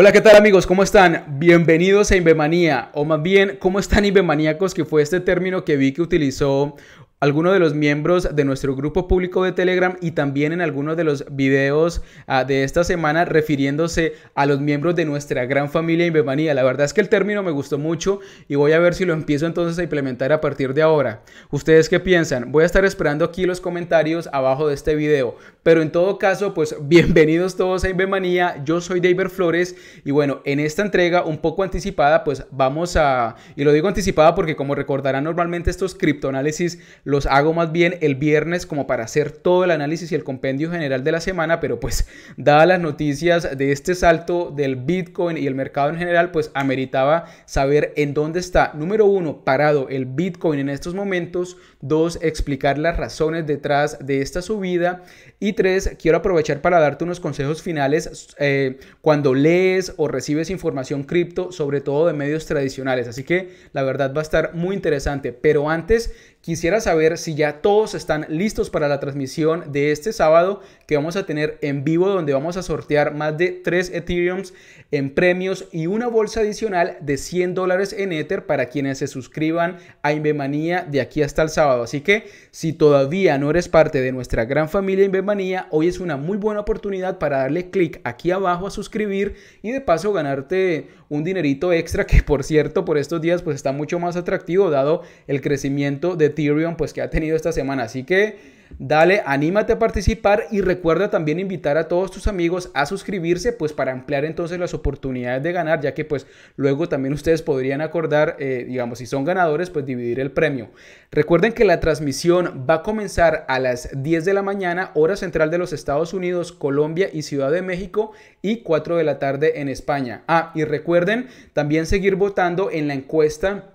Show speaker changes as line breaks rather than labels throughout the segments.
Hola, ¿qué tal amigos? ¿Cómo están? Bienvenidos a Invemanía, o más bien, ¿cómo están Invemaníacos? Que fue este término que vi que utilizó algunos de los miembros de nuestro grupo público de Telegram y también en algunos de los videos ah, de esta semana refiriéndose a los miembros de nuestra gran familia Inbemanía. La verdad es que el término me gustó mucho y voy a ver si lo empiezo entonces a implementar a partir de ahora. ¿Ustedes qué piensan? Voy a estar esperando aquí los comentarios abajo de este video. Pero en todo caso, pues bienvenidos todos a Inbemanía. Yo soy David Flores y bueno, en esta entrega un poco anticipada, pues vamos a... Y lo digo anticipada porque como recordarán normalmente estos criptoanálisis los hago más bien el viernes como para hacer todo el análisis y el compendio general de la semana, pero pues dadas las noticias de este salto del Bitcoin y el mercado en general, pues ameritaba saber en dónde está, número uno, parado el Bitcoin en estos momentos, dos, explicar las razones detrás de esta subida y tres, quiero aprovechar para darte unos consejos finales eh, cuando lees o recibes información cripto, sobre todo de medios tradicionales. Así que la verdad va a estar muy interesante. Pero antes quisiera saber si ya todos están listos para la transmisión de este sábado que vamos a tener en vivo donde vamos a sortear más de 3 Ethereums en premios y una bolsa adicional de 100 dólares en Ether para quienes se suscriban a Invemanía de aquí hasta el sábado. Así que si todavía no eres parte de nuestra gran familia Invemanía, hoy es una muy buena oportunidad para darle clic aquí abajo a suscribir y de paso ganarte un dinerito extra que por cierto por estos días pues está mucho más atractivo dado el crecimiento de Ethereum pues que ha tenido esta semana. Así que dale, anímate a participar y recuerda también invitar a todos tus amigos a suscribirse pues para ampliar entonces las oportunidades de ganar, ya que pues luego también ustedes podrían acordar, eh, digamos, si son ganadores, pues dividir el premio. Recuerden que la transmisión va a comenzar a las 10 de la mañana, hora central de los Estados Unidos, Colombia y Ciudad de México y 4 de la tarde en España. Ah, y recuerden también seguir votando en la encuesta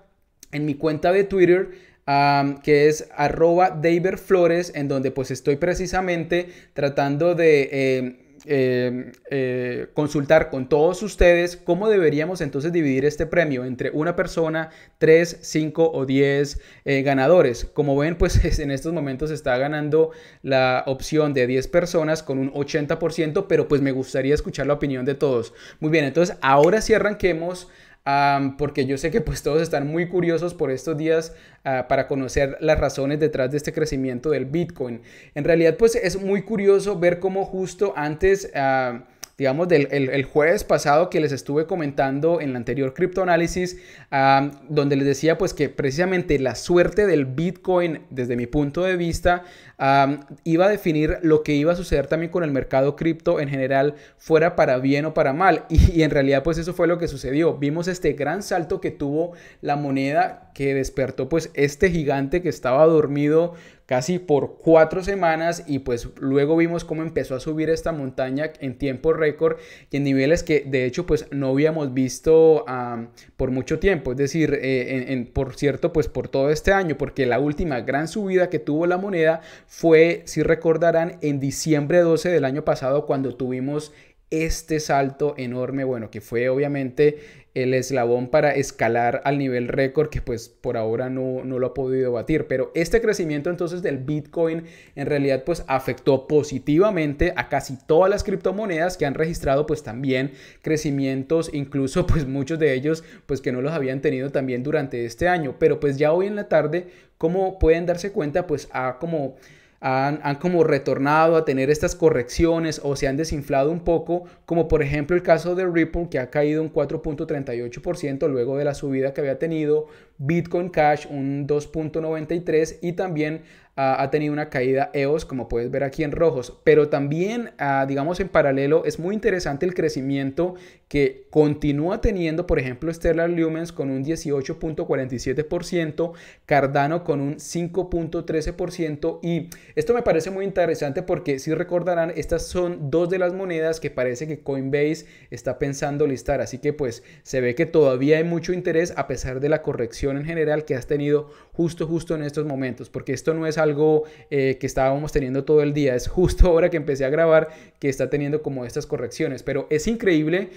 en mi cuenta de Twitter que es arroba flores en donde pues estoy precisamente tratando de em, em, eh, consultar con todos ustedes cómo deberíamos entonces dividir este premio entre una persona, tres, cinco o diez eh, ganadores. Como ven, pues en estos momentos está ganando la opción de 10 personas con un 80%, pero pues me gustaría escuchar la opinión de todos. Muy bien, entonces ahora sí arranquemos porque yo sé que pues todos están muy curiosos por estos días ah, para conocer las razones detrás de este crecimiento del Bitcoin. En realidad pues es muy curioso ver cómo justo antes... Ah, digamos, del, el, jueves pasado que les estuve comentando en la anterior criptoanálisis, donde les decía pues que precisamente la suerte del Bitcoin, desde mi punto de vista, iba a definir lo que iba a suceder también con el mercado cripto en general, fuera para bien o para mal. Y, y en realidad pues eso fue lo que sucedió. Vimos este gran salto que tuvo la moneda que despertó pues este gigante que estaba dormido casi por cuatro semanas y pues luego vimos cómo empezó a subir esta montaña en tiempo récord y en niveles que de hecho pues no habíamos visto por mucho tiempo, es decir, eh, por cierto pues por todo este año, porque la última gran subida que tuvo la moneda fue, si recordarán, en diciembre 12 del año pasado cuando tuvimos este salto enorme, bueno, que fue obviamente el eslabón para escalar al nivel récord que pues por ahora no, no, lo ha podido batir. Pero este crecimiento entonces del Bitcoin en realidad pues afectó positivamente a casi todas las criptomonedas que han registrado pues también crecimientos, incluso pues muchos de ellos pues que no los habían tenido también durante este año. Pero pues ya hoy en la tarde, como pueden darse cuenta pues ha como han, como retornado a tener estas correcciones o se han desinflado un poco, como por ejemplo el caso de Ripple que ha caído un 4.38% luego de la subida que había tenido, Bitcoin Cash un 2.93% y también ah, ha tenido una caída EOS como puedes ver aquí en rojos, pero también ah, digamos en paralelo es muy interesante el crecimiento que continúa teniendo, por ejemplo, Stellar Lumens con un 18.47%, Cardano con un 5.13% y esto me parece muy interesante porque si recordarán, estas son dos de las monedas que parece que Coinbase está pensando listar, así que pues se ve que todavía hay mucho interés a pesar de la corrección en general que has tenido justo justo en estos momentos, porque esto no es algo eh, que estábamos teniendo todo el día, es justo ahora que empecé a grabar que está teniendo como estas correcciones, pero es increíble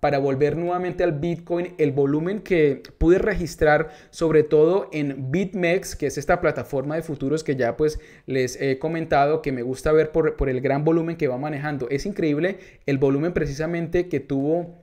para volver nuevamente al Bitcoin el volumen que pude registrar sobre todo en BitMEX, que es esta plataforma de futuros que ya pues les he comentado que me gusta ver por, por el gran volumen que va manejando. Es increíble el volumen precisamente que tuvo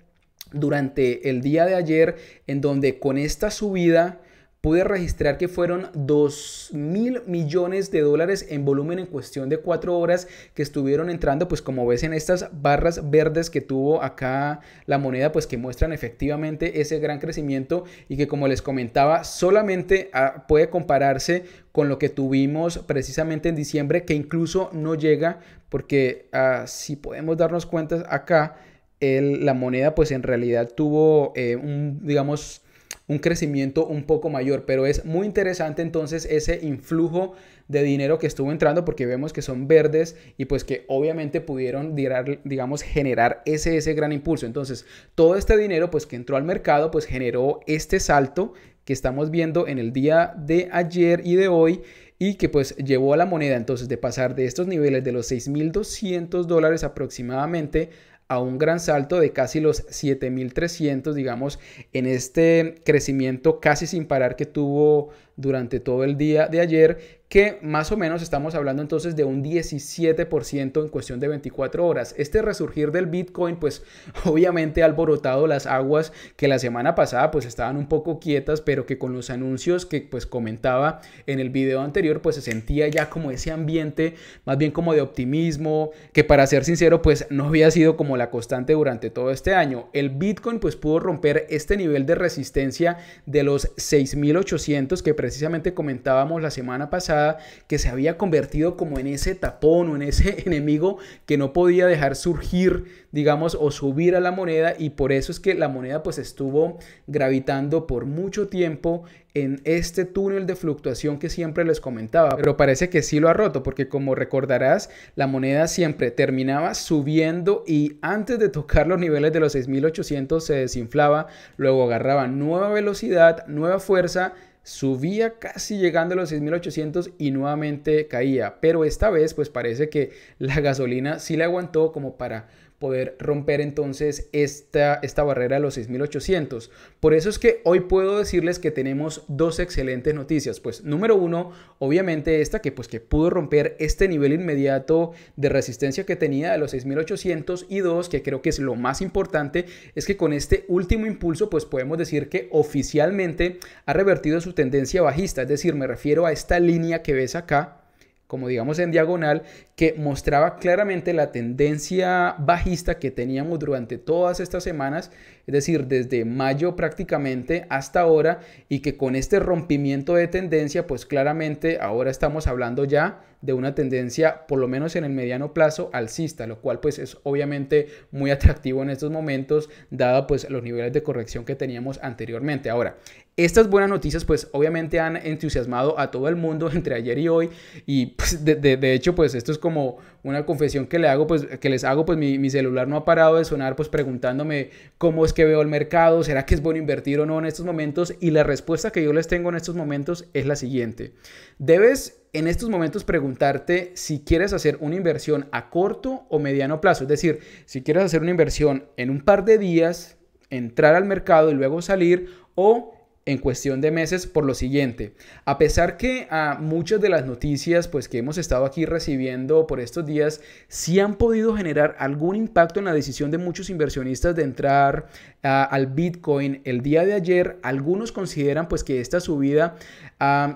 durante el día de ayer en donde con esta subida pude registrar que fueron 2 mil millones de dólares en volumen en cuestión de cuatro horas que estuvieron entrando, pues como ves en estas barras verdes que tuvo acá la moneda, pues que muestran efectivamente ese gran crecimiento y que como les comentaba, solamente ah, puede compararse con lo que tuvimos precisamente en diciembre, que incluso no llega, porque ah, si podemos darnos cuenta acá, la moneda pues en realidad tuvo eh, un, digamos, un crecimiento un poco mayor, pero es muy interesante entonces ese influjo de dinero que estuvo entrando porque vemos que son verdes y pues que obviamente pudieron digamos generar ese ese gran impulso. Entonces, todo este dinero pues que entró al mercado pues generó este salto que estamos viendo en el día de ayer y de hoy y que pues llevó a la moneda entonces de pasar de estos niveles de los 6.200 dólares aproximadamente a un gran salto de casi los 7.300, digamos, en este crecimiento casi sin parar que tuvo durante todo el día de ayer, que más o menos estamos hablando entonces de un 17% en cuestión de 24 horas. Este resurgir del Bitcoin pues obviamente ha alborotado las aguas que la semana pasada pues estaban un poco quietas, pero que con los anuncios que pues comentaba en el video anterior pues se sentía ya como ese ambiente más bien como de optimismo, que para ser sincero pues no había sido como la constante durante todo este año. El Bitcoin pues pudo romper este nivel de resistencia de los 6800 que precisamente comentábamos la semana pasada que se había convertido como en ese tapón o en ese enemigo que no podía dejar surgir, digamos, o subir a la moneda y por eso es que la moneda pues estuvo gravitando por mucho tiempo en este túnel de fluctuación que siempre les comentaba, pero parece que sí lo ha roto porque como recordarás, la moneda siempre terminaba subiendo y antes de tocar los niveles de los 6800 se desinflaba, luego agarraba nueva velocidad, nueva fuerza, subía casi llegando a los 6.800 y nuevamente caía. Pero esta vez pues parece que la gasolina sí la aguantó como para poder romper entonces esta, esta barrera de los 6.800. Por eso es que hoy puedo decirles que tenemos dos excelentes noticias. Pues número uno, obviamente esta que pues que pudo romper este nivel inmediato de resistencia que tenía de los 6.800 y dos, que creo que es lo más importante, es que con este último impulso pues podemos decir que oficialmente ha revertido su tendencia bajista, es decir, me refiero a esta línea que ves acá, como digamos en diagonal, que mostraba claramente la tendencia bajista que teníamos durante todas estas semanas, es decir, desde mayo prácticamente hasta ahora, y que con este rompimiento de tendencia, pues claramente ahora estamos hablando ya de una tendencia, por lo menos en el mediano plazo, alcista, lo cual pues es obviamente muy atractivo en estos momentos, dada pues los niveles de corrección que teníamos anteriormente. Ahora, estas buenas noticias pues obviamente han entusiasmado a todo el mundo entre ayer y hoy y pues, de, hecho pues esto es como una confesión que, le hago, pues, que les hago pues mi, mi, celular no ha parado de sonar pues preguntándome cómo es que veo el mercado, será que es bueno invertir o no en estos momentos y la respuesta que yo les tengo en estos momentos es la siguiente. Debes en estos momentos preguntarte si quieres hacer una inversión a corto o mediano plazo, es decir, si quieres hacer una inversión en un par de días, entrar al mercado y luego salir o en cuestión de meses por lo siguiente. A pesar que a muchas de las noticias pues, que hemos estado aquí recibiendo por estos días sí han podido generar algún impacto en la decisión de muchos inversionistas de entrar ah, al Bitcoin el día de ayer, algunos consideran pues, que esta subida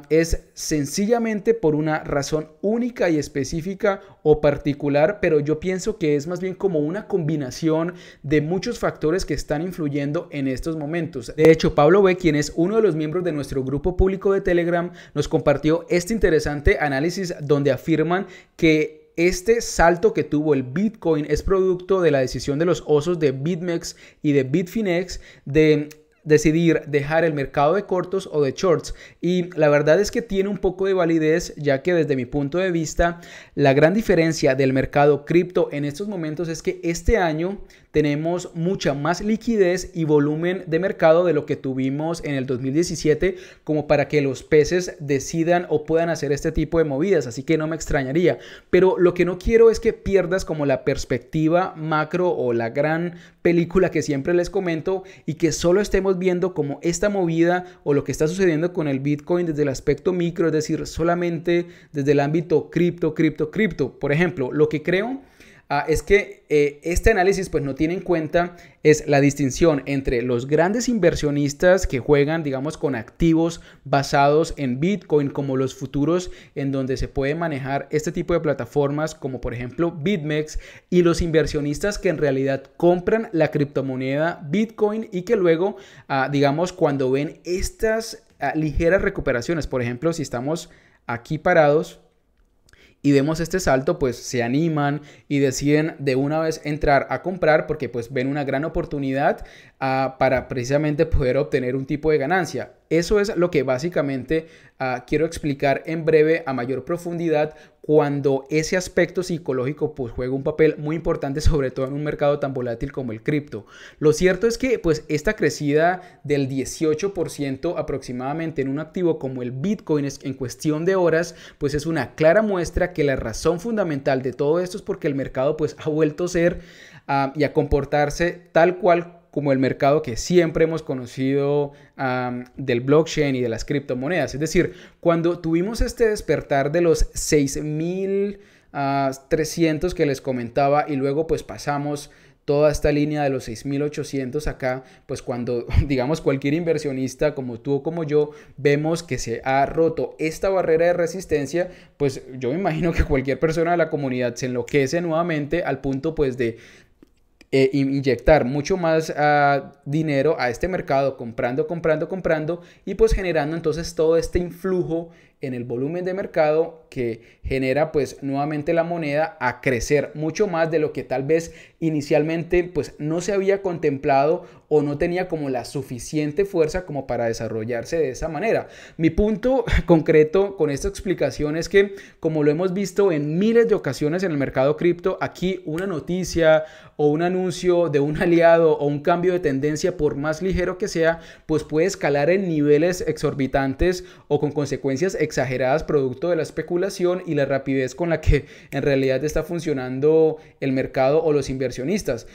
es sencillamente por una razón única y específica o particular, pero yo pienso que es más bien como una combinación de muchos factores que están influyendo en estos momentos. De hecho, Pablo B, quien es uno de los miembros de nuestro grupo público de Telegram, nos compartió este interesante análisis donde afirman que este salto que tuvo el Bitcoin es producto de la decisión de los osos de BitMEX y de Bitfinex de decidir dejar el mercado de cortos o de shorts. Y la verdad es que tiene un poco de validez, ya que desde mi punto de vista, la gran diferencia del mercado cripto en estos momentos es que este año tenemos mucha más liquidez y volumen de mercado de lo que tuvimos en el 2017 como para que los peces decidan o puedan hacer este tipo de movidas, así que no me extrañaría. Pero lo que no quiero es que pierdas como la perspectiva macro o la gran película que siempre les comento y que solo estemos viendo como esta movida o lo que está sucediendo con el Bitcoin desde el aspecto micro, es decir, solamente desde el ámbito cripto, cripto, cripto. Por ejemplo, lo que creo Ah, es que eh, este análisis pues no tiene en cuenta es la distinción entre los grandes inversionistas que juegan digamos con activos basados en Bitcoin como los futuros en donde se puede manejar este tipo de plataformas como por ejemplo BitMEX y los inversionistas que en realidad compran la criptomoneda Bitcoin y que luego ah, digamos cuando ven estas ah, ligeras recuperaciones por ejemplo si estamos aquí parados y vemos este salto, pues se animan y deciden de una vez entrar a comprar porque pues ven una gran oportunidad ah, para precisamente poder obtener un tipo de ganancia. Eso es lo que básicamente ah, quiero explicar en breve a mayor profundidad cuando ese aspecto psicológico pues juega un papel muy importante sobre todo en un mercado tan volátil como el cripto. Lo cierto es que pues esta crecida del 18% aproximadamente en un activo como el Bitcoin en cuestión de horas pues es una clara muestra que la razón fundamental de todo esto es porque el mercado pues ha vuelto a ser ah, y a comportarse tal cual como el mercado que siempre hemos conocido del blockchain y de las criptomonedas. Es decir, cuando tuvimos este despertar de los 6.300 ah, que les comentaba y luego pues pasamos toda esta línea de los 6.800 acá, pues cuando digamos cualquier inversionista como tú o como yo vemos que se ha roto esta barrera de resistencia, pues yo me imagino que cualquier persona de la comunidad se enloquece nuevamente al punto pues de eh, inyectar mucho más ah, dinero a este mercado comprando, comprando, comprando y pues generando entonces todo este influjo en el volumen de mercado que genera pues nuevamente la moneda a crecer mucho más de lo que tal vez inicialmente pues no se había contemplado o no tenía como la suficiente fuerza como para desarrollarse de esa manera. Mi punto concreto con esta explicación es que como lo hemos visto en miles de ocasiones en el mercado cripto, aquí una noticia o un anuncio de un aliado o un cambio de tendencia por más ligero que sea, pues puede escalar en niveles exorbitantes o con consecuencias exageradas producto de la especulación y la rapidez con la que en realidad está funcionando el mercado o los inversionistas.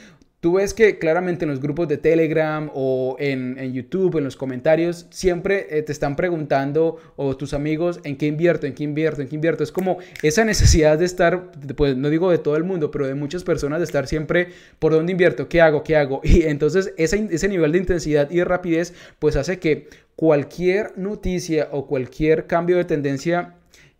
Tú ves que claramente en los grupos de Telegram o en, YouTube, en los comentarios, siempre eh, te están preguntando o tus amigos en qué invierto, en qué invierto, en qué invierto. Es como esa necesidad de estar, pues no digo de todo el mundo, pero de muchas personas de estar siempre por dónde invierto, qué hago, qué hago. Y entonces ese, ese nivel de intensidad y de rapidez pues hace que cualquier noticia o cualquier cambio de tendencia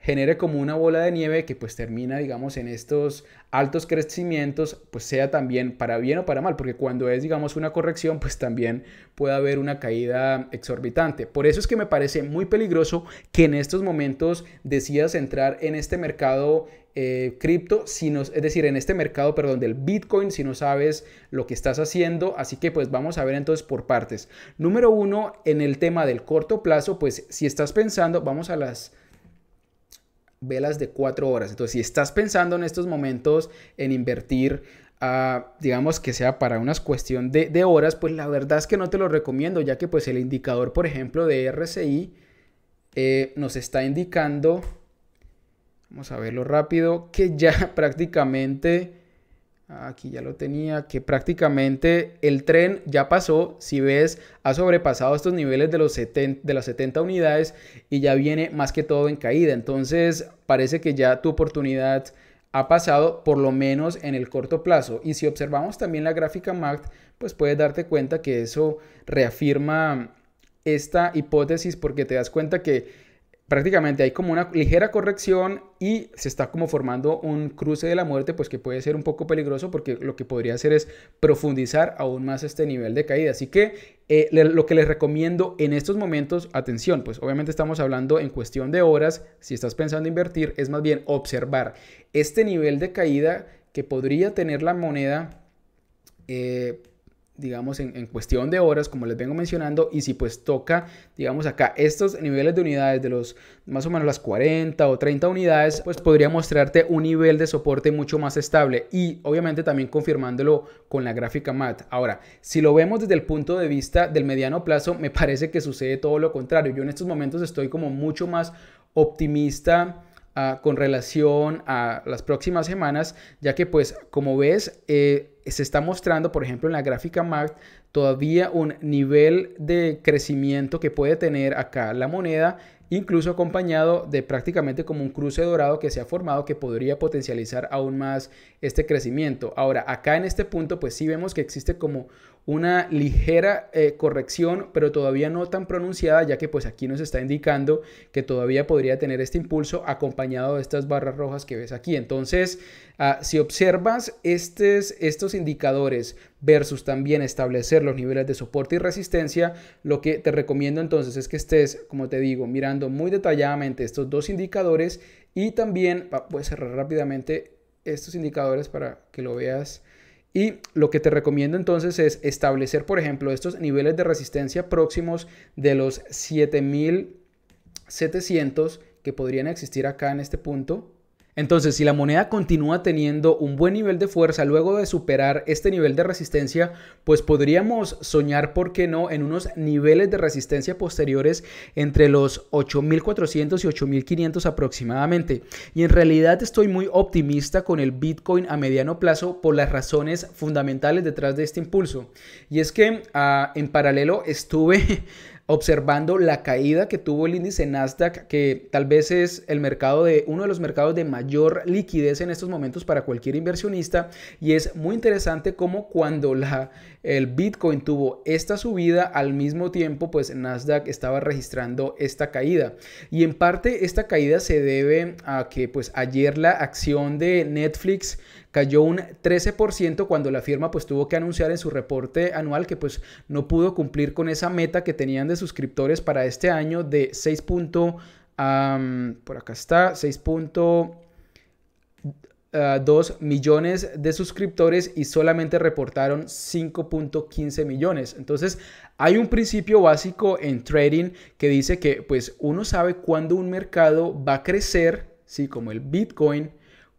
genere como una bola de nieve que pues termina, digamos, en estos altos crecimientos, pues sea también para bien o para mal, porque cuando es, digamos, una corrección, pues también puede haber una caída exorbitante. Por eso es que me parece muy peligroso que en estos momentos decidas entrar en este mercado eh, cripto, si es decir, en este mercado, perdón, del Bitcoin, si no sabes lo que estás haciendo. Así que pues vamos a ver entonces por partes. Número uno, en el tema del corto plazo, pues si estás pensando, vamos a las velas de 4 horas. Entonces, si estás pensando en estos momentos en invertir, ah, digamos que sea para una cuestión de, horas, pues la verdad es que no te lo recomiendo, ya que pues el indicador, por ejemplo, de RCI eh, nos está indicando, vamos a verlo rápido, que ya prácticamente Aquí ya lo tenía, que prácticamente el tren ya pasó, si ves, ha sobrepasado estos niveles de, los de las 70 unidades y ya viene más que todo en caída. Entonces parece que ya tu oportunidad ha pasado, por lo menos en el corto plazo. Y si observamos también la gráfica MACD, pues puedes darte cuenta que eso reafirma esta hipótesis porque te das cuenta que prácticamente hay como una ligera corrección y se está como formando un cruce de la muerte, pues que puede ser un poco peligroso porque lo que podría hacer es profundizar aún más este nivel de caída. Así que eh, lo que les recomiendo en estos momentos, atención, pues obviamente estamos hablando en cuestión de horas, si estás pensando invertir, es más bien observar este nivel de caída que podría tener la moneda. Eh, digamos, en, cuestión de horas, como les vengo mencionando, y si pues toca, digamos, acá estos niveles de unidades de los más o menos las 40 o 30 unidades, pues podría mostrarte un nivel de soporte mucho más estable y obviamente también confirmándolo con la gráfica MAT. Ahora, si lo vemos desde el punto de vista del mediano plazo, me parece que sucede todo lo contrario. Yo en estos momentos estoy como mucho más optimista. Ah, con relación a las próximas semanas, ya que pues como ves, eh, se está mostrando, por ejemplo, en la gráfica MACD, todavía un nivel de crecimiento que puede tener acá la moneda, incluso acompañado de prácticamente como un cruce dorado que se ha formado que podría potencializar aún más este crecimiento. Ahora, acá en este punto, pues sí vemos que existe como una ligera eh, corrección, pero todavía no tan pronunciada, ya que pues aquí nos está indicando que todavía podría tener este impulso acompañado de estas barras rojas que ves aquí. Entonces, ah, si observas estos indicadores versus también establecer los niveles de soporte y resistencia, lo que te recomiendo entonces es que estés, como te digo, mirando muy detalladamente estos dos indicadores y también, voy a cerrar rápidamente estos indicadores para que lo veas y lo que te recomiendo entonces es establecer, por ejemplo, estos niveles de resistencia próximos de los 7700 que podrían existir acá en este punto, entonces, si la moneda continúa teniendo un buen nivel de fuerza luego de superar este nivel de resistencia, pues podríamos soñar, ¿por qué no?, en unos niveles de resistencia posteriores entre los 8.400 y 8.500 aproximadamente. Y en realidad estoy muy optimista con el Bitcoin a mediano plazo por las razones fundamentales detrás de este impulso. Y es que ah, en paralelo estuve... observando la caída que tuvo el índice Nasdaq, que tal vez es el mercado de uno de los mercados de mayor liquidez en estos momentos para cualquier inversionista y es muy interesante como cuando el Bitcoin tuvo esta subida al mismo tiempo pues Nasdaq estaba registrando esta caída y en parte esta caída se debe a que pues ayer la acción de Netflix cayó un 13% cuando la firma pues tuvo que anunciar en su reporte anual que pues no pudo cumplir con esa meta que tenían de suscriptores para este año de 6. por acá está, ah, millones de suscriptores y solamente reportaron 5.15 millones. Entonces, hay un principio básico en trading que dice que pues uno sabe cuándo un mercado va a crecer, ¿sí? como el Bitcoin,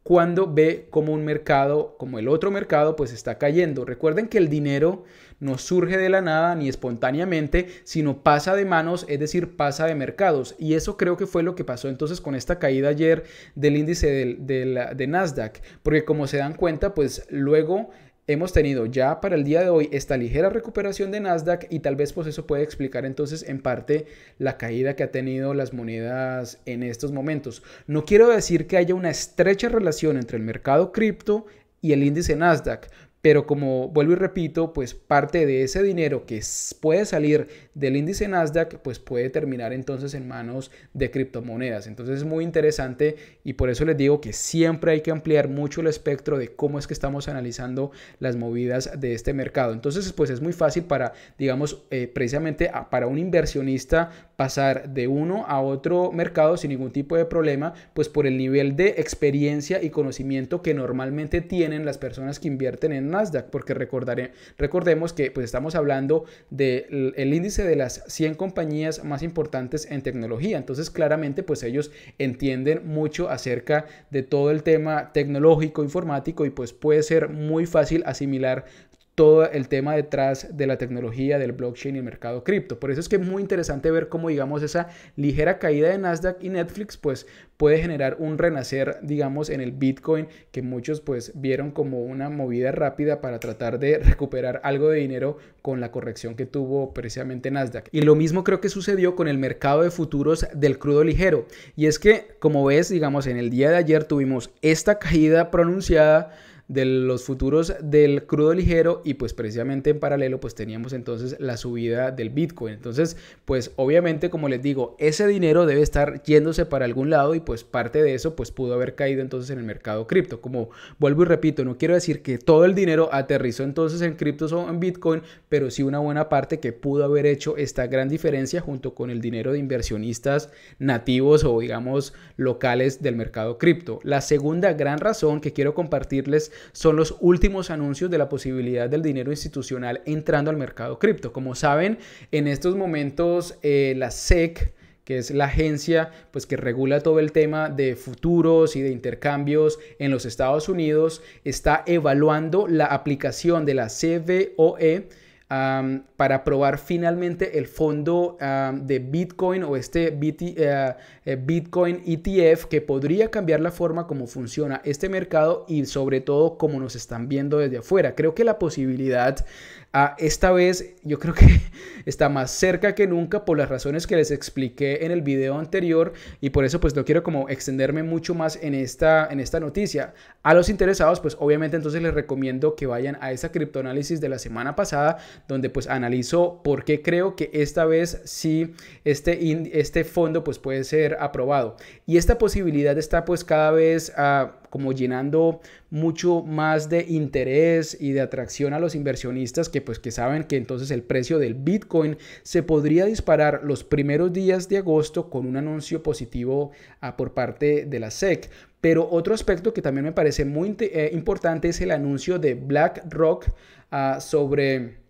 cuando ve como un mercado, como el otro mercado, pues está cayendo. Recuerden que el dinero no surge de la nada ni espontáneamente, sino pasa de manos, es decir, pasa de mercados. Y eso creo que fue lo que pasó entonces con esta caída ayer del índice de Nasdaq, porque como se dan cuenta, pues luego hemos tenido ya para el día de hoy esta ligera recuperación de Nasdaq y tal vez pues eso puede explicar entonces en parte la caída que ha tenido las monedas en estos momentos. No quiero decir que haya una estrecha relación entre el mercado cripto y el índice Nasdaq, pero como vuelvo y repito, pues parte de ese dinero que puede salir del índice Nasdaq, pues puede terminar entonces en manos de criptomonedas. Entonces es muy interesante y por eso les digo que siempre hay que ampliar mucho el espectro de cómo es que estamos analizando las movidas de este mercado. Entonces pues es muy fácil para, digamos, eh, precisamente para un inversionista pasar de uno a otro mercado sin ningún tipo de problema, pues por el nivel de experiencia y conocimiento que normalmente tienen las personas que invierten en Nasdaq, porque recordaré, recordemos que pues estamos hablando del índice de las 100 compañías más importantes en tecnología, entonces claramente pues ellos entienden mucho acerca de todo el tema tecnológico, informático y pues puede ser muy fácil asimilar todo el tema detrás de la tecnología del blockchain y el mercado cripto. Por eso es que es muy interesante ver cómo, digamos, esa ligera caída de Nasdaq y Netflix, pues puede generar un renacer, digamos, en el Bitcoin, que muchos pues vieron como una movida rápida para tratar de recuperar algo de dinero con la corrección que tuvo precisamente Nasdaq. Y lo mismo creo que sucedió con el mercado de futuros del crudo ligero. Y es que, como ves, digamos, en el día de ayer tuvimos esta caída pronunciada de los futuros del crudo ligero y pues precisamente en paralelo pues teníamos entonces la subida del Bitcoin. Entonces pues obviamente como les digo, ese dinero debe estar yéndose para algún lado y pues parte de eso pues pudo haber caído entonces en el mercado cripto. Como vuelvo y repito, no quiero decir que todo el dinero aterrizó entonces en criptos o en Bitcoin, pero sí una buena parte que pudo haber hecho esta gran diferencia junto con el dinero de inversionistas nativos o digamos locales del mercado cripto. La segunda gran razón que quiero compartirles son los últimos anuncios de la posibilidad del dinero institucional entrando al mercado cripto. Como saben, en estos momentos eh, la SEC que es la agencia pues que regula todo el tema de futuros y de intercambios en los Estados Unidos, está evaluando la aplicación de la CBOE para probar finalmente el fondo de Bitcoin o este eh, eh, Bitcoin ETF que podría cambiar la forma como funciona este mercado y sobre todo como nos están viendo desde afuera. Creo que la posibilidad Ah, esta vez yo creo que está más cerca que nunca por las razones que les expliqué en el video anterior y por eso pues no quiero como extenderme mucho más en esta, en esta noticia. A los interesados pues obviamente entonces les recomiendo que vayan a esa criptoanálisis de la semana pasada donde pues analizo por qué creo que esta vez sí este, este fondo pues puede ser aprobado. Y esta posibilidad está pues cada vez ah, como llenando mucho más de interés y de atracción a los inversionistas que pues que saben que entonces el precio del Bitcoin se podría disparar los primeros días de agosto con un anuncio positivo ah, por parte de la SEC. Pero otro aspecto que también me parece muy eh, importante es el anuncio de BlackRock ah, sobre...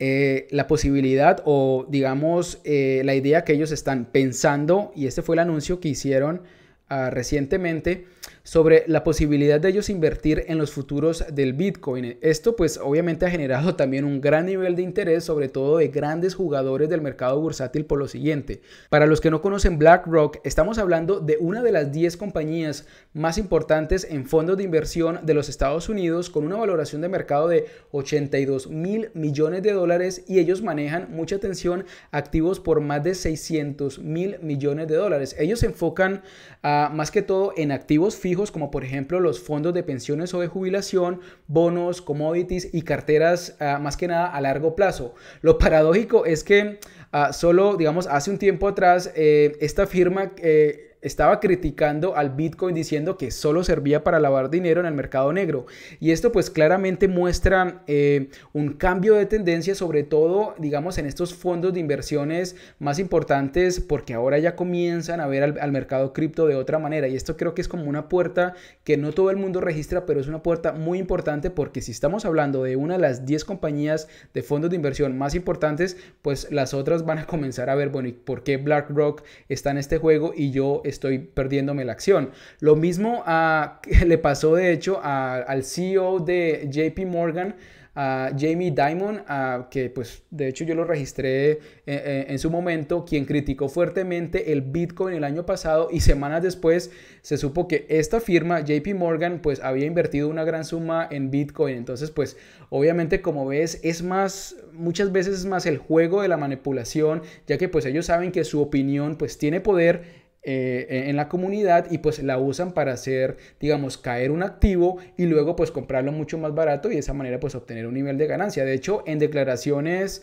Eh, la posibilidad o digamos eh, la idea que ellos están pensando, y este fue el anuncio que hicieron ah, recientemente, sobre la posibilidad de ellos invertir en los futuros del Bitcoin. Esto pues obviamente ha generado también un gran nivel de interés, sobre todo de grandes jugadores del mercado bursátil por lo siguiente. Para los que no conocen BlackRock, estamos hablando de una de las 10 compañías más importantes en fondos de inversión de los Estados Unidos con una valoración de mercado de 82 mil millones de dólares y ellos manejan mucha atención activos por más de 600 mil millones de dólares. Ellos se enfocan ah, más que todo en activos fijos como por ejemplo los fondos de pensiones o de jubilación, bonos, commodities y carteras ah, más que nada a largo plazo. Lo paradójico es que ah, solo, digamos, hace un tiempo atrás eh, esta firma... Eh, estaba criticando al Bitcoin diciendo que solo servía para lavar dinero en el mercado negro. Y esto pues claramente muestra eh, un cambio de tendencia, sobre todo digamos en estos fondos de inversiones más importantes, porque ahora ya comienzan a ver al, mercado cripto de otra manera. Y esto creo que es como una puerta que no todo el mundo registra, pero es una puerta muy importante porque si estamos hablando de una de las 10 compañías de fondos de inversión más importantes, pues las otras van a comenzar a ver, bueno, ¿y por qué BlackRock está en este juego y yo estoy perdiéndome la acción. Lo mismo le pasó de hecho al CEO de JP Morgan, a Jamie Dimon, que pues de hecho yo lo registré en, eh, eh, en su momento, quien criticó fuertemente el Bitcoin el año pasado y semanas después se supo que esta firma, JP Morgan, pues había invertido una gran suma en Bitcoin. Entonces pues obviamente como ves es más, muchas veces es más el juego de la manipulación, ya que pues ellos saben que su opinión pues tiene poder eh, e-, en la comunidad y pues la usan para hacer, digamos, caer un activo y luego pues comprarlo mucho más barato y de esa manera pues obtener un nivel de ganancia. De hecho, en declaraciones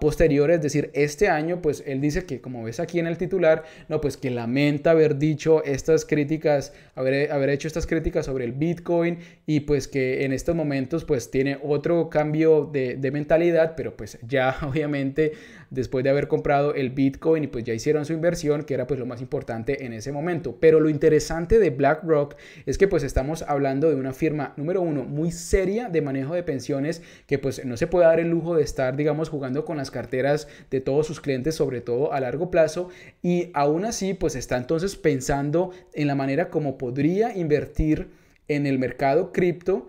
posterior posteriores, es decir, este año, pues él dice que, como ves aquí en el titular, no, pues que lamenta haber dicho estas críticas, haber, haber hecho estas críticas sobre el Bitcoin y pues que en estos momentos pues tiene otro cambio de, de mentalidad, pero pues ya obviamente después de haber comprado el Bitcoin y pues ya hicieron su inversión, que era pues lo más importante en ese momento. Pero lo interesante de BlackRock es que pues estamos hablando de una firma, número uno, muy seria de manejo de pensiones, que pues no se puede dar el lujo de estar, digamos, jugando con las carteras de todos sus clientes, sobre todo a largo plazo, y aún así pues está entonces pensando en la manera como podría invertir en el mercado cripto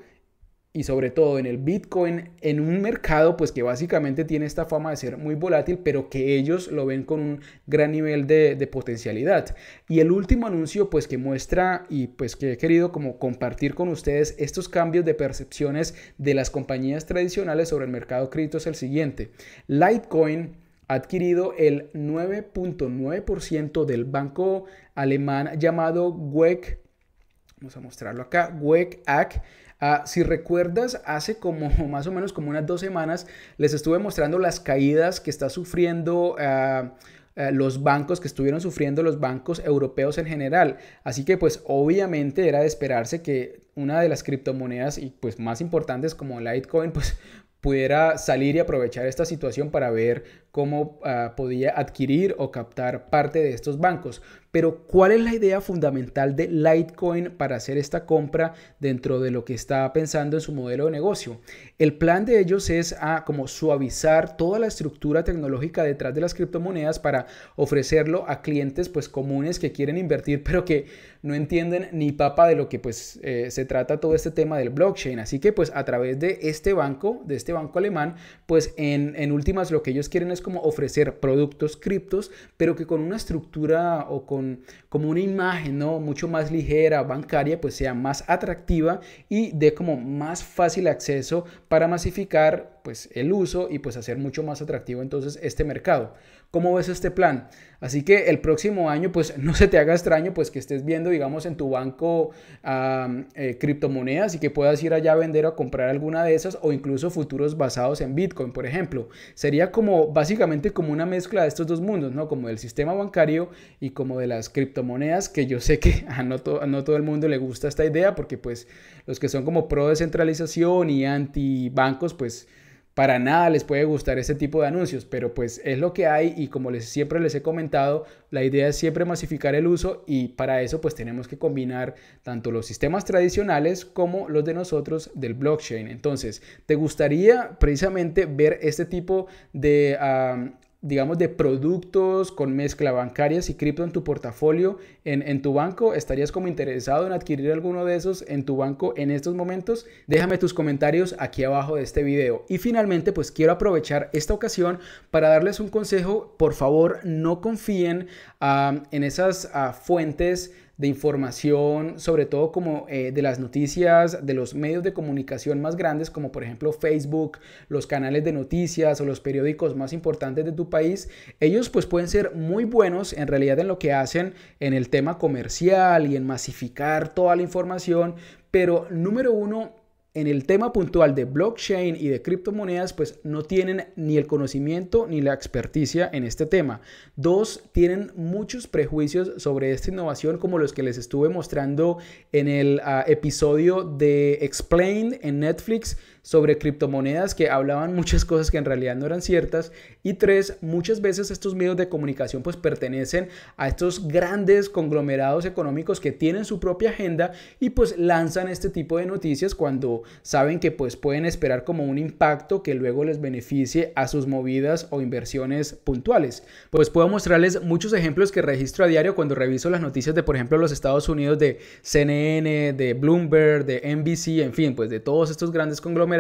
y sobre todo en el Bitcoin, en un mercado pues que básicamente tiene esta fama de ser muy volátil, pero que ellos lo ven con un gran nivel de, potencialidad. Y el último anuncio pues que muestra y pues que he querido como compartir con ustedes estos cambios de percepciones de las compañías tradicionales sobre el mercado cripto es el siguiente. Litecoin ha adquirido el 9.9% del banco alemán llamado WEC. Vamos a mostrarlo acá. WEC Ah, si recuerdas, hace como más o menos como unas dos semanas les estuve mostrando las caídas que está sufriendo ah, ah, los bancos, que estuvieron sufriendo los bancos europeos en general. Así que pues obviamente era de esperarse que una de las criptomonedas y pues más importantes como Litecoin pues pudiera salir y aprovechar esta situación para ver cómo ah, podía adquirir o captar parte de estos bancos. Pero ¿cuál es la idea fundamental de Litecoin para hacer esta compra dentro de lo que está pensando en su modelo de negocio? El plan de ellos es a ah, como suavizar toda la estructura tecnológica detrás de las criptomonedas para ofrecerlo a clientes pues comunes que quieren invertir pero que no entienden ni papa de lo que pues eh, se trata todo este tema del blockchain. Así que pues a través de este banco, de este banco alemán, pues en, en últimas lo que ellos quieren es como ofrecer productos criptos, pero que con una estructura o con como una imagen ¿no? mucho más ligera, bancaria, pues sea más atractiva y dé como más fácil acceso para masificar pues el uso y pues hacer mucho más atractivo entonces este mercado. ¿Cómo ves este plan? Así que el próximo año, pues no se te haga extraño, pues que estés viendo, digamos, en tu banco eh, criptomonedas y que puedas ir allá a vender o a comprar alguna de esas o incluso futuros basados en Bitcoin, por ejemplo. Sería como básicamente como una mezcla de estos dos mundos, ¿no? Como del sistema bancario y como de las criptomonedas, que yo sé que a no, no todo el mundo le gusta esta idea porque pues los que son como pro descentralización y anti bancos, pues para nada les puede gustar este tipo de anuncios, pero pues es lo que hay y como les, siempre les he comentado, la idea es siempre masificar el uso y para eso pues tenemos que combinar tanto los sistemas tradicionales como los de nosotros del blockchain. Entonces, ¿te gustaría precisamente ver este tipo de digamos, de productos con mezcla bancarias y cripto en tu portafolio, en, tu banco? ¿Estarías como interesado en adquirir alguno de esos en tu banco en estos momentos? Déjame tus comentarios aquí abajo de este video. Y finalmente, pues quiero aprovechar esta ocasión para darles un consejo. Por favor, no confíen ah, en esas ah, fuentes de información, sobre todo como eh, de las noticias de los medios de comunicación más grandes, como por ejemplo Facebook, los canales de noticias o los periódicos más importantes de tu país, ellos pues pueden ser muy buenos en realidad en lo que hacen en el tema comercial y en masificar toda la información, pero número uno, en el tema puntual de blockchain y de criptomonedas, pues no tienen ni el conocimiento ni la experticia en este tema. Dos, tienen muchos prejuicios sobre esta innovación, como los que les estuve mostrando en el ah, episodio de Explain en Netflix sobre criptomonedas que hablaban muchas cosas que en realidad no eran ciertas. Y tres, muchas veces estos medios de comunicación pues pertenecen a estos grandes conglomerados económicos que tienen su propia agenda y pues lanzan este tipo de noticias cuando saben que pues pueden esperar como un impacto que luego les beneficie a sus movidas o inversiones puntuales. Pues puedo mostrarles muchos ejemplos que registro a diario cuando reviso las noticias de por ejemplo los Estados Unidos de CNN, de Bloomberg, de NBC, en fin, pues de todos estos grandes conglomerados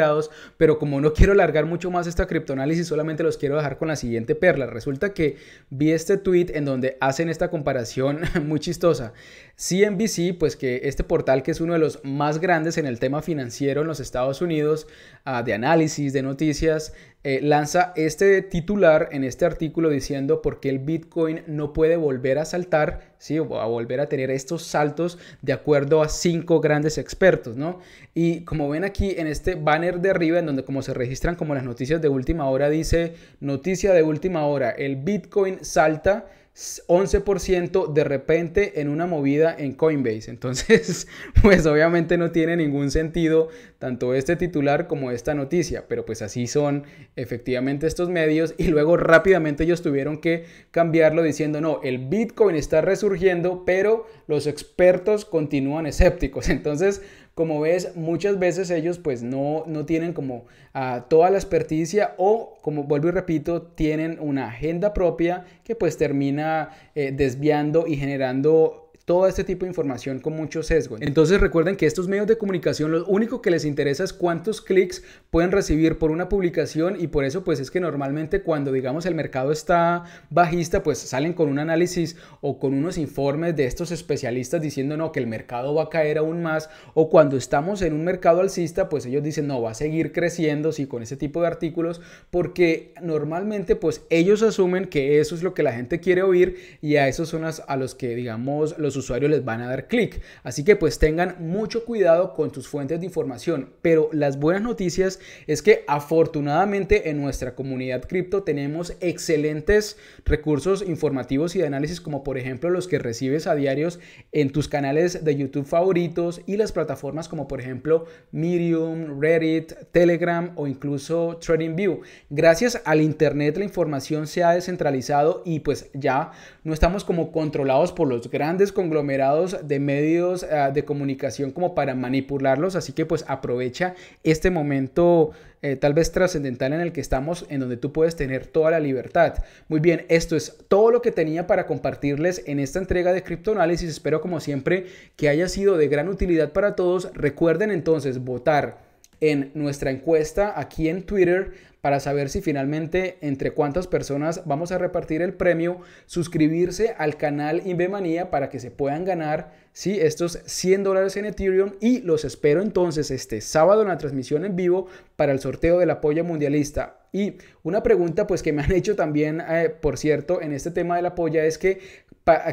pero como no quiero alargar mucho más esta criptoanálisis, solamente los quiero dejar con la siguiente perla. Resulta que vi este tweet en donde hacen esta comparación muy chistosa. CNBC, pues que este portal que es uno de los más grandes en el tema financiero en los Estados Unidos, ah, de análisis, de noticias, eh, lanza este titular en este artículo diciendo por qué el Bitcoin no puede volver a saltar, ¿sí? o a volver a tener estos saltos de acuerdo a cinco grandes expertos. ¿no? Y como ven aquí en este banner de arriba, en donde como se registran como las noticias de última hora, dice noticia de última hora, el Bitcoin salta 11% de repente en una movida en Coinbase. Entonces, pues obviamente no tiene ningún sentido tanto este titular como esta noticia, pero pues así son efectivamente estos medios y luego rápidamente ellos tuvieron que cambiarlo diciendo, no, el Bitcoin está resurgiendo, pero los expertos continúan escépticos. Entonces, como ves, muchas veces ellos pues no, no tienen como ah, toda la experticia o como vuelvo y repito, tienen una agenda propia que pues termina eh, desviando y generando todo este tipo de información con mucho sesgo. Entonces recuerden que estos medios de comunicación lo único que les interesa es cuántos clics pueden recibir por una publicación y por eso pues es que normalmente cuando digamos el mercado está bajista pues salen con un análisis o con unos informes de estos especialistas diciendo no que el mercado va a caer aún más o cuando estamos en un mercado alcista pues ellos dicen no va a seguir creciendo sí con ese tipo de artículos porque normalmente pues ellos asumen que eso es lo que la gente quiere oír y a esos son a los que digamos los los usuarios les van a dar clic. Así que pues tengan mucho cuidado con tus fuentes de información. Pero las buenas noticias es que afortunadamente en nuestra comunidad cripto tenemos excelentes recursos informativos y de análisis como por ejemplo los que recibes a diarios en tus canales de YouTube favoritos y las plataformas como por ejemplo Medium, Reddit, Telegram o incluso TradingView. Gracias al Internet la información se ha descentralizado y pues ya no estamos como controlados por los grandes conglomerados de medios ah, de comunicación como para manipularlos, así que pues aprovecha este momento eh, tal vez trascendental en el que estamos, en donde tú puedes tener toda la libertad. Muy bien, esto es todo lo que tenía para compartirles en esta entrega de criptoanálisis. Espero como siempre que haya sido de gran utilidad para todos. Recuerden entonces votar en nuestra encuesta aquí en Twitter para saber si finalmente entre cuántas personas vamos a repartir el premio, suscribirse al canal Invemania para que se puedan ganar ¿sí? estos 100 dólares en Ethereum y los espero entonces este sábado en la transmisión en vivo para el sorteo de la polla mundialista. Y una pregunta pues que me han hecho también, eh, por cierto, en este tema de la polla es que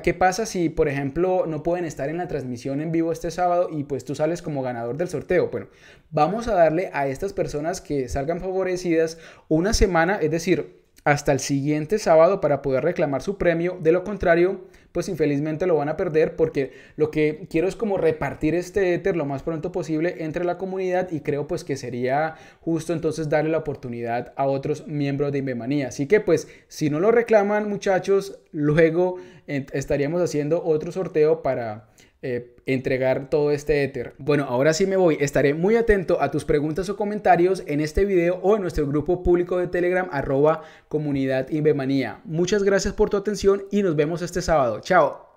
¿qué pasa si, por ejemplo, no pueden estar en la transmisión en vivo este sábado y pues tú sales como ganador del sorteo? Bueno, vamos a darle a estas personas que salgan favorecidas una semana, es decir, hasta el siguiente sábado para poder reclamar su premio. De lo contrario, pues infelizmente lo van a perder porque lo que quiero es como repartir este éter lo más pronto posible entre la comunidad y creo pues que sería justo entonces darle la oportunidad a otros miembros de Inbemanía Así que pues si no lo reclaman muchachos, luego eh, estaríamos haciendo otro sorteo para eh, entregar todo este éter. Bueno, ahora sí me voy. Estaré muy atento a tus preguntas o comentarios en este video o en nuestro grupo público de Telegram arroba comunidad Invemanía. Muchas gracias por tu atención y nos vemos este sábado. Chao.